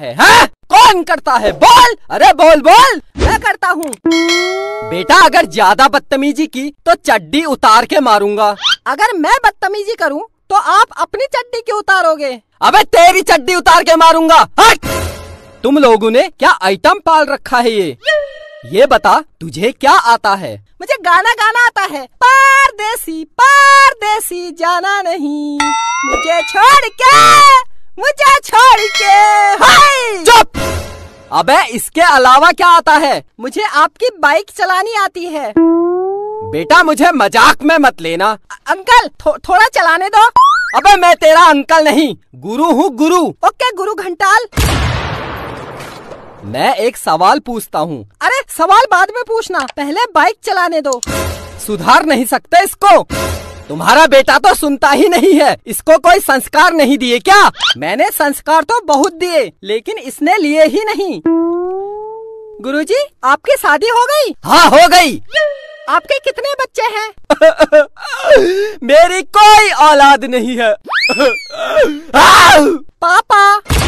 है हा? कौन करता है बोल अरे बोल बोल मैं करता हूँ बेटा अगर ज्यादा बदतमीजी की तो चड्डी उतार के मारूंगा अगर मैं बदतमीजी करूँ तो आप अपनी चड्डी क्यों उतारोगे अबे तेरी चड्डी उतार के मारूंगा हट तुम लोगों ने क्या आइटम पाल रखा है ये ये बता तुझे क्या आता है मुझे गाना गाना आता है पारदेसी पारदेसी जाना नहीं मुझे छोड़ के मुझे छोड़ के अबे इसके अलावा क्या आता है मुझे आपकी बाइक चलानी आती है बेटा मुझे मजाक में मत लेना अंकल थो, थोड़ा चलाने दो अबे मैं तेरा अंकल नहीं गुरु हूँ गुरु ओके गुरु घंटाल मैं एक सवाल पूछता हूँ अरे सवाल बाद में पूछना पहले बाइक चलाने दो सुधार नहीं सकते इसको तुम्हारा बेटा तो सुनता ही नहीं है इसको कोई संस्कार नहीं दिए क्या मैंने संस्कार तो बहुत दिए लेकिन इसने लिए ही नहीं गुरुजी आपकी शादी हो गई हाँ हो गई आपके कितने बच्चे हैं मेरी कोई औलाद नहीं है पापा